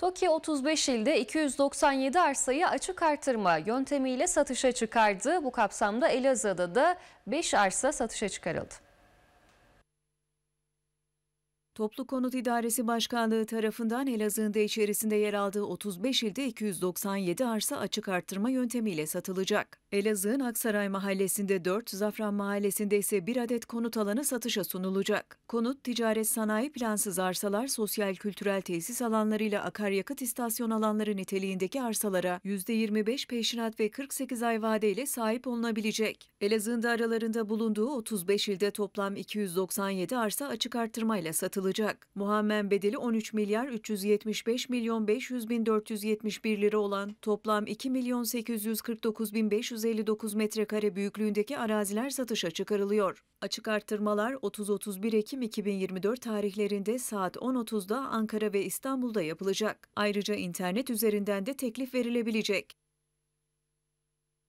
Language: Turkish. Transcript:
TOKİ 35 ilde 297 arsayı açık artırma yöntemiyle satışa çıkardı. Bu kapsamda Elazığ'da da 5 arsa satışa çıkarıldı. Toplu Konut İdaresi Başkanlığı tarafından Elazığ'ın da içerisinde yer aldığı 35 ilde 297 arsa açık artırma yöntemiyle satılacak. Elazığ'ın Aksaray Mahallesi'nde 4, Zafran Mahallesi'nde ise 1 adet konut alanı satışa sunulacak. Konut, ticaret sanayi plansız arsalar, sosyal kültürel tesis alanlarıyla akaryakıt istasyon alanları niteliğindeki arsalara %25 peşinat ve 48 ay vadeyle sahip olunabilecek. Elazığ'ın da aralarında bulunduğu 35 ilde toplam 297 arsa açık artırmayla satılacak yapılacak. Muhammen bedeli 13 milyar 375 milyon 500 bin 471 lira olan toplam 2 milyon 849 bin 559 metrekare büyüklüğündeki araziler satışa çıkarılıyor. Açık artırmalar 30-31 Ekim 2024 tarihlerinde saat 10.30'da Ankara ve İstanbul'da yapılacak. Ayrıca internet üzerinden de teklif verilebilecek.